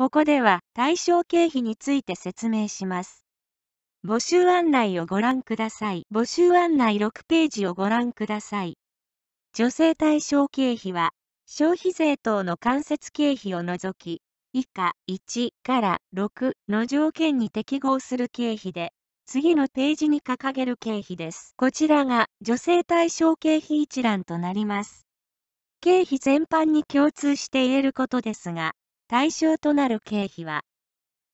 ここでは対象経費について説明します。募集案内をご覧ください。募集案内6ページをご覧ください。女性対象経費は、消費税等の間接経費を除き、以下1から6の条件に適合する経費で、次のページに掲げる経費です。こちらが女性対象経費一覧となります。経費全般に共通して言えることですが、対象となる経費は、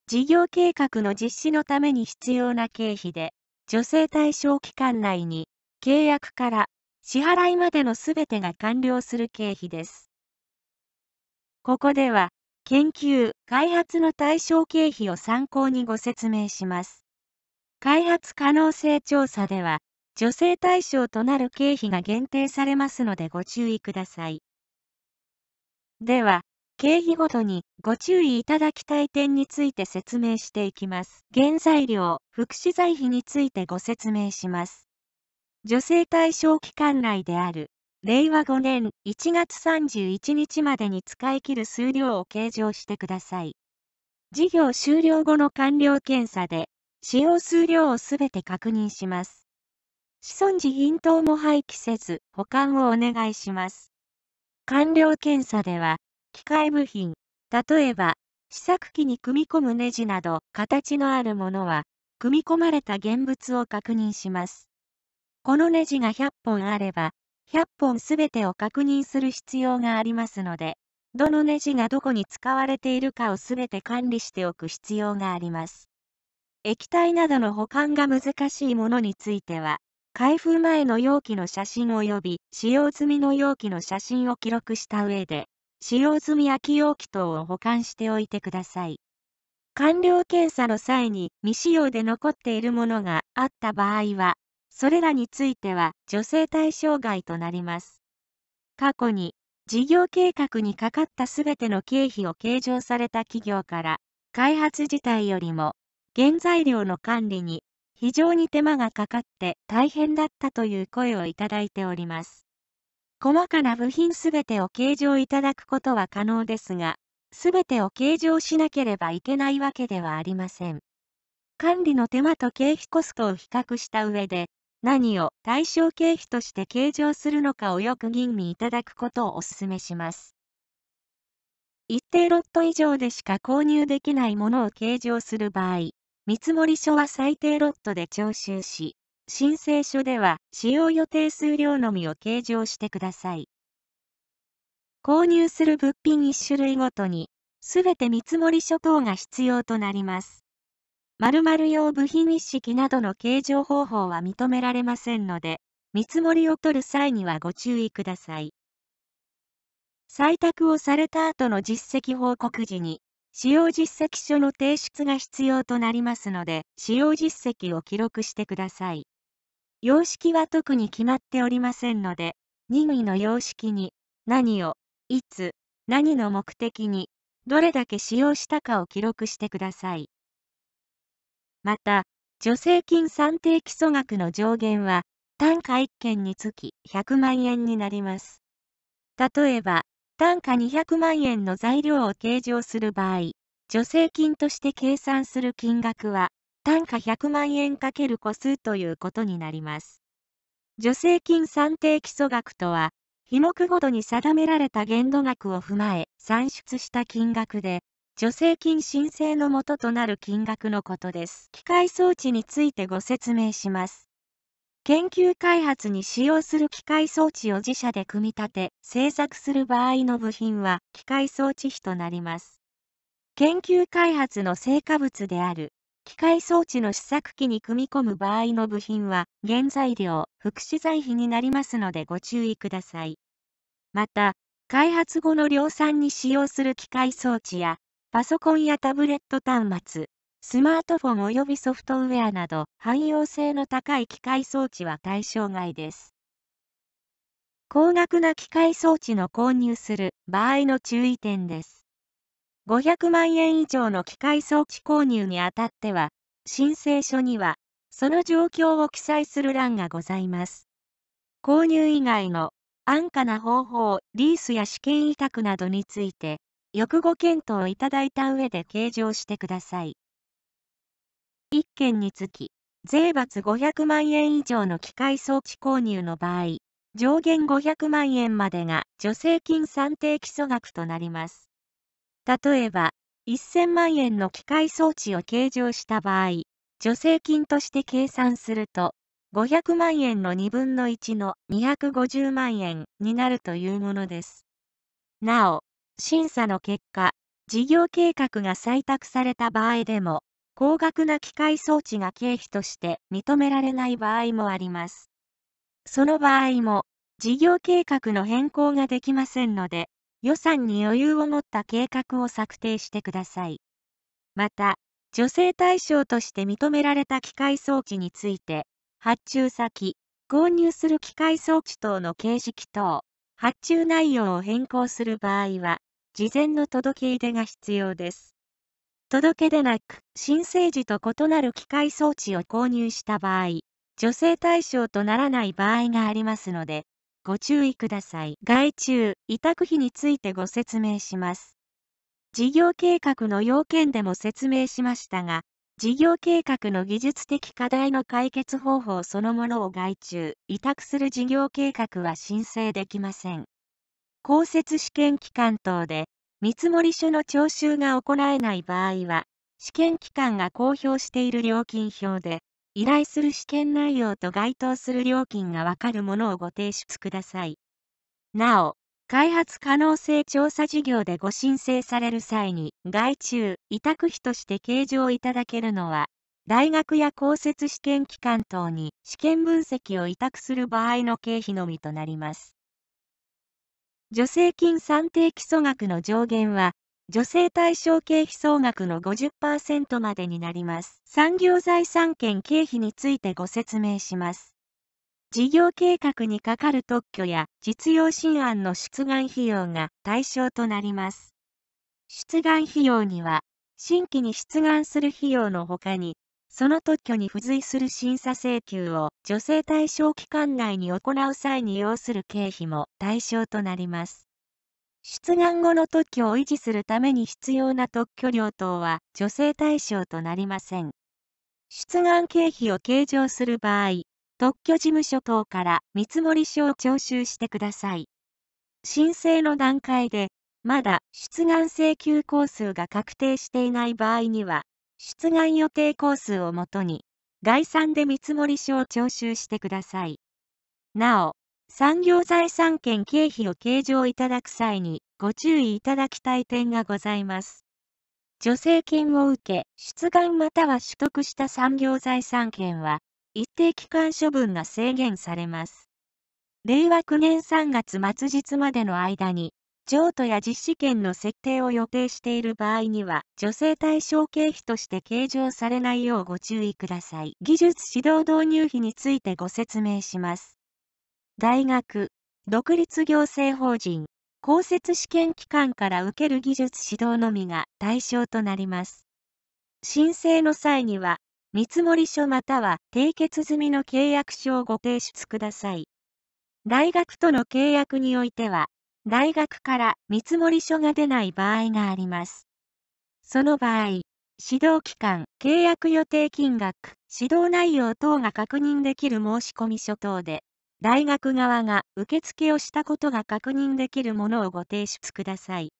事業計画の実施のために必要な経費で、助成対象期間内に、契約から支払いまでのすべてが完了する経費です。ここでは、研究・開発の対象経費を参考にご説明します。開発可能性調査では、助成対象となる経費が限定されますのでご注意ください。では、経費ごとにご注意いただきたい点について説明していきます。原材料、福祉財費についてご説明します。助成対象期間内である令和5年1月31日までに使い切る数量を計上してください。事業終了後の完了検査で使用数量をすべて確認します。子孫時品等も廃棄せず保管をお願いします。完了検査では機械部品、例えば、試作機に組み込むネジなど形のあるものは、組み込まれた現物を確認します。このネジが100本あれば、100本すべてを確認する必要がありますので、どのネジがどこに使われているかをすべて管理しておく必要があります。液体などの保管が難しいものについては、開封前の容器の写真及び使用済みの容器の写真を記録した上で、使用済み空き容器等を保管しておいてください。完了検査の際に未使用で残っているものがあった場合は、それらについては助成対象外となります。過去に事業計画にかかったすべての経費を計上された企業から、開発自体よりも原材料の管理に非常に手間がかかって大変だったという声をいただいております。細かな部品すべてを計上いただくことは可能ですが、すべてを計上しなければいけないわけではありません。管理の手間と経費コストを比較した上で、何を対象経費として計上するのかをよく吟味いただくことをお勧めします。一定ロット以上でしか購入できないものを計上する場合、見積書は最低ロットで徴収し、申請書では使用予定数量のみを計上してください。購入する物品1種類ごとに、すべて見積書等が必要となります。〇〇用部品一式などの計上方法は認められませんので、見積もりを取る際にはご注意ください。採択をされた後の実績報告時に、使用実績書の提出が必要となりますので、使用実績を記録してください。様式は特に決まっておりませんので、任意の様式に何を、いつ、何の目的に、どれだけ使用したかを記録してください。また、助成金算定基礎額の上限は、単価1件につき100万円になります。例えば、単価200万円の材料を計上する場合、助成金として計算する金額は、単価100万円かける個数ということになります。助成金算定基礎額とは、日目ごとに定められた限度額を踏まえ、算出した金額で、助成金申請のもととなる金額のことです。機械装置についてご説明します。研究開発に使用する機械装置を自社で組み立て、製作する場合の部品は機械装置費となります。研究開発の成果物である機械装置の試作機に組み込む場合の部品は、原材料、副資材費になりますのでご注意ください。また、開発後の量産に使用する機械装置や、パソコンやタブレット端末、スマートフォン及びソフトウェアなど、汎用性の高い機械装置は対象外です。高額な機械装置の購入する場合の注意点です。500万円以上の機械装置購入にあたっては、申請書には、その状況を記載する欄がございます。購入以外の安価な方法、リースや試験委託などについて、よくご検討いただいた上で計上してください。1件につき、税罰500万円以上の機械装置購入の場合、上限500万円までが助成金算定基礎額となります。例えば、1000万円の機械装置を計上した場合、助成金として計算すると、500万円の2分の1の250万円になるというものです。なお、審査の結果、事業計画が採択された場合でも、高額な機械装置が経費として認められない場合もあります。その場合も、事業計画の変更ができませんので、予算に余裕を持った計画を策定してください。また、助成対象として認められた機械装置について、発注先、購入する機械装置等の形式等、発注内容を変更する場合は、事前の届け出が必要です。届け出なく、申請時と異なる機械装置を購入した場合、助成対象とならない場合がありますので、ご注意ください。外注、委託費についてご説明します。事業計画の要件でも説明しましたが、事業計画の技術的課題の解決方法そのものを外注、委託する事業計画は申請できません。公設試験機関等で、見積書の徴収が行えない場合は、試験機関が公表している料金表で、依頼する試験内容と該当する料金がわかるものをご提出ください。なお、開発可能性調査事業でご申請される際に、外注、委託費として計上いただけるのは、大学や公設試験機関等に試験分析を委託する場合の経費のみとなります。助成金算定基礎額の上限は、女性対象経費総額の50%までになります。産業財産権経費についてご説明します。事業計画にかかる特許や実用新案の出願費用が対象となります。出願費用には、新規に出願する費用の他に、その特許に付随する審査請求を女性対象期間内に行う際に要する経費も対象となります。出願後の特許を維持するために必要な特許料等は助成対象となりません。出願経費を計上する場合、特許事務所等から見積書を徴収してください。申請の段階で、まだ出願請求工数が確定していない場合には、出願予定工数をもとに、概算で見積書を徴収してください。なお、産業財産権経費を計上いただく際にご注意いただきたい点がございます。助成金を受け、出願または取得した産業財産権は、一定期間処分が制限されます。令和9年3月末日までの間に、譲渡や実施権の設定を予定している場合には、助成対象経費として計上されないようご注意ください。技術指導導入費についてご説明します。大学、独立行政法人、公設試験機関から受ける技術指導のみが対象となります。申請の際には、見積書または締結済みの契約書をご提出ください。大学との契約においては、大学から見積書が出ない場合があります。その場合、指導期間、契約予定金額、指導内容等が確認できる申込書等で、大学側が受付をしたことが確認できるものをご提出ください。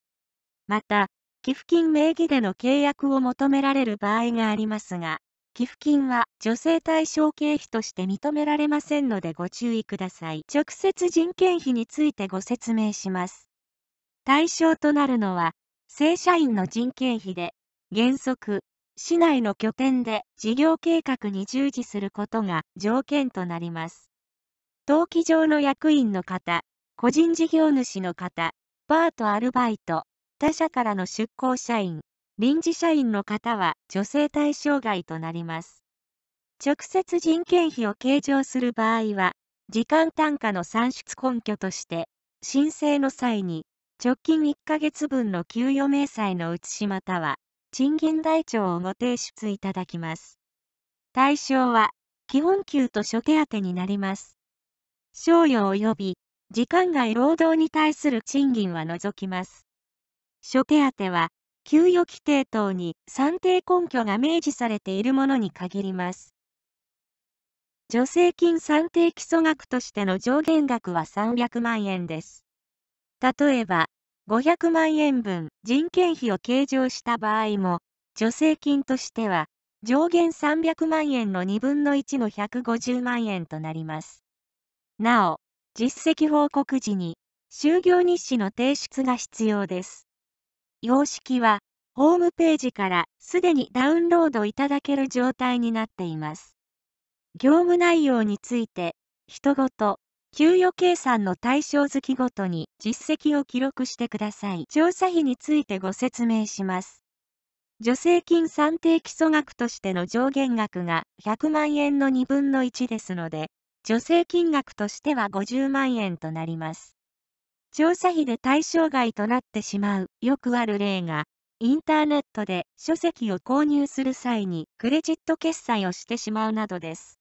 また、寄付金名義での契約を求められる場合がありますが、寄付金は女性対象経費として認められませんのでご注意ください。直接人件費についてご説明します。対象となるのは、正社員の人件費で、原則、市内の拠点で事業計画に従事することが条件となります。登記上の役員の方、個人事業主の方、パートアルバイト、他社からの出向社員、臨時社員の方は女性対象外となります。直接人件費を計上する場合は、時間単価の算出根拠として、申請の際に、直近1ヶ月分の給与明細の写しまたは、賃金台帳をご提出いただきます。対象は、基本給と諸手当になります。賞与及び時間外労働に対する賃金は除きます。諸手当は、給与規定等に算定根拠が明示されているものに限ります。助成金算定基礎額としての上限額は300万円です。例えば、500万円分人件費を計上した場合も、助成金としては、上限300万円の2分の1の150万円となります。なお、実績報告時に、就業日誌の提出が必要です。様式は、ホームページからすでにダウンロードいただける状態になっています。業務内容について、人ごと、給与計算の対象月ごとに実績を記録してください。調査費についてご説明します。助成金算定基礎額としての上限額が100万円の2分の1ですので、助成金額としては50万円となります。調査費で対象外となってしまう、よくある例が、インターネットで書籍を購入する際にクレジット決済をしてしまうなどです。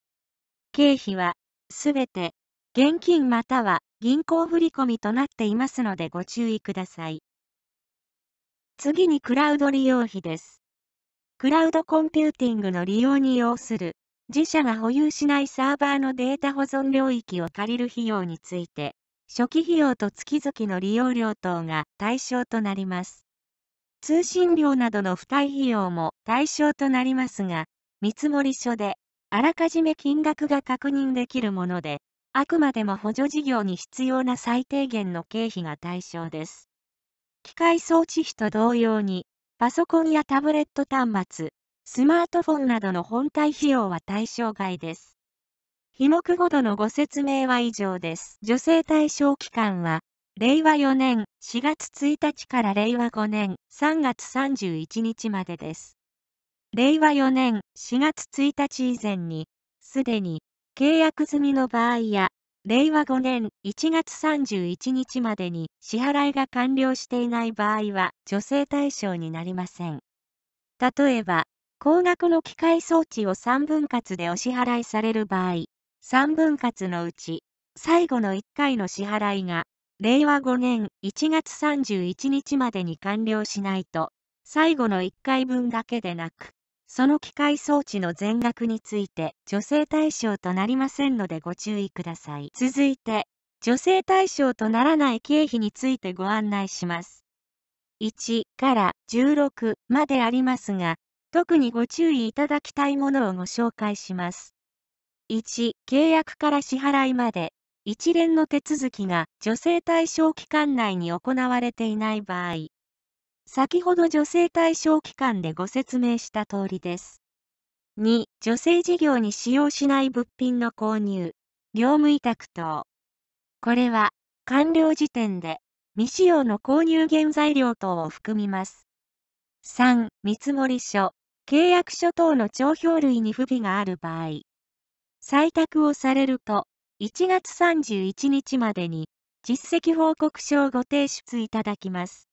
経費は、すべて、現金または銀行振込となっていますのでご注意ください。次にクラウド利用費です。クラウドコンピューティングの利用に要する自社が保有しないサーバーのデータ保存領域を借りる費用について、初期費用と月々の利用料等が対象となります。通信料などの付帯費用も対象となりますが、見積書で、あらかじめ金額が確認できるもので、あくまでも補助事業に必要な最低限の経費が対象です。機械装置費と同様に、パソコンやタブレット端末、スマートフォンなどの本体費用は対象外です。日目ごとのご説明は以上です。女性対象期間は、令和4年4月1日から令和5年3月31日までです。令和4年4月1日以前に、すでに契約済みの場合や、令和5年1月31日までに支払いが完了していない場合は、女性対象になりません。例えば、高額の機械装置を3分割でお支払いされる場合、3分割のうち、最後の1回の支払いが、令和5年1月31日までに完了しないと、最後の1回分だけでなく、その機械装置の全額について、助成対象となりませんのでご注意ください。続いて、助成対象とならない経費についてご案内します。1から16までありますが、特にご注意いただきたいものをご紹介します。1、契約から支払いまで、一連の手続きが女性対象期間内に行われていない場合、先ほど女性対象期間でご説明した通りです。2、女性事業に使用しない物品の購入、業務委託等。これは、完了時点で、未使用の購入原材料等を含みます。3、見積書、契約書等の帳票類に不備がある場合、採択をされると、1月31日までに実績報告書をご提出いただきます。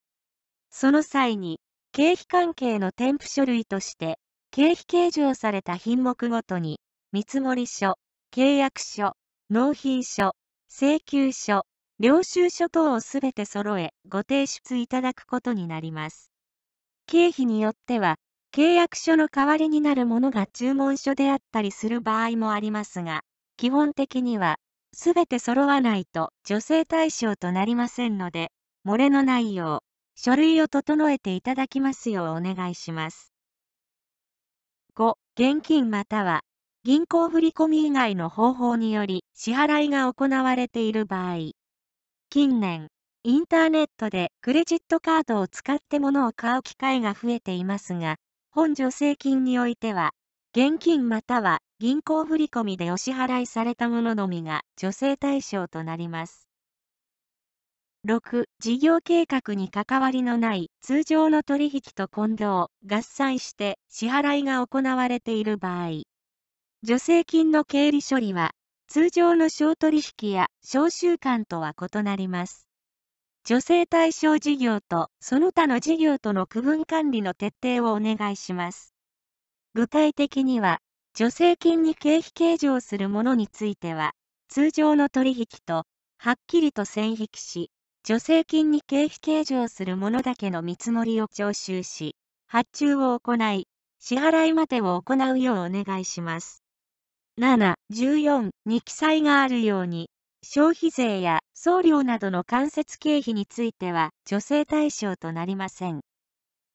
その際に、経費関係の添付書類として、経費計上された品目ごとに、見積書、契約書、納品書、請求書、領収書等をすべて揃え、ご提出いただくことになります。経費によっては、契約書の代わりになるものが注文書であったりする場合もありますが、基本的には、すべて揃わないと女性対象となりませんので、漏れのないよう、書類を整えていただきますようお願いします。5. 現金または、銀行振込以外の方法により支払いが行われている場合、近年、インターネットでクレジットカードを使って物を買う機会が増えていますが、本助成金においては、現金または銀行振込でお支払いされたもののみが助成対象となります。6. 事業計画に関わりのない通常の取引と混同、合算して支払いが行われている場合、助成金の経理処理は通常の小取引や小習慣とは異なります。女性対象事業とその他の事業との区分管理の徹底をお願いします。具体的には、助成金に経費計上するものについては、通常の取引とはっきりと線引きし、助成金に経費計上するものだけの見積もりを徴収し、発注を行い、支払いまでを行うようお願いします。7、14に記載があるように、消費税や送料などの間接経費については助成対象となりません。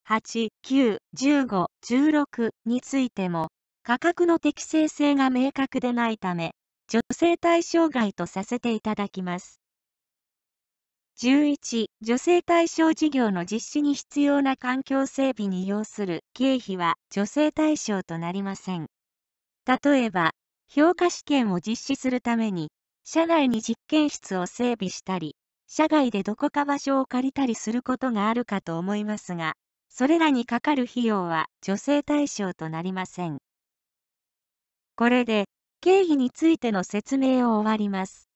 8、9、15、16についても価格の適正性が明確でないため、助成対象外とさせていただきます。11、助成対象事業の実施に必要な環境整備に要する経費は助成対象となりません。例えば、評価試験を実施するために社内に実験室を整備したり、社外でどこか場所を借りたりすることがあるかと思いますが、それらにかかる費用は助成対象となりません。これで、経費についての説明を終わります。